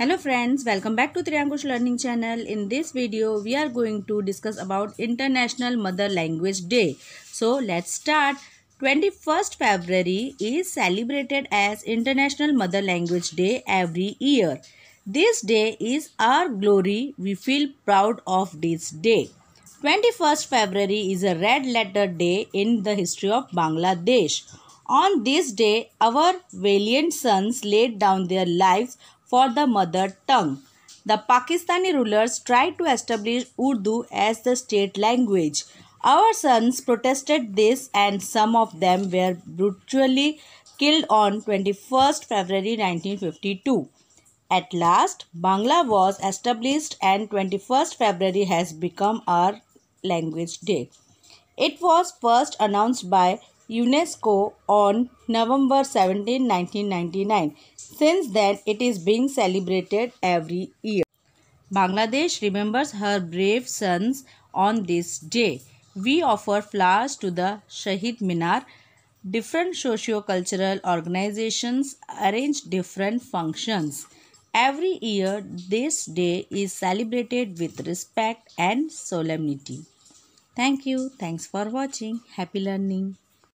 hello friends welcome back to triangush learning channel in this video we are going to discuss about international mother language day so let's start 21st february is celebrated as international mother language day every year this day is our glory we feel proud of this day 21st february is a red letter day in the history of bangladesh on this day, our valiant sons laid down their lives for the mother tongue. The Pakistani rulers tried to establish Urdu as the state language. Our sons protested this and some of them were brutally killed on 21st February 1952. At last, Bangla was established and 21st February has become our language day. It was first announced by UNESCO on November 17, 1999. Since then, it is being celebrated every year. Bangladesh remembers her brave sons on this day. We offer flowers to the Shahid Minar. Different socio-cultural organizations arrange different functions. Every year, this day is celebrated with respect and solemnity. Thank you. Thanks for watching. Happy learning.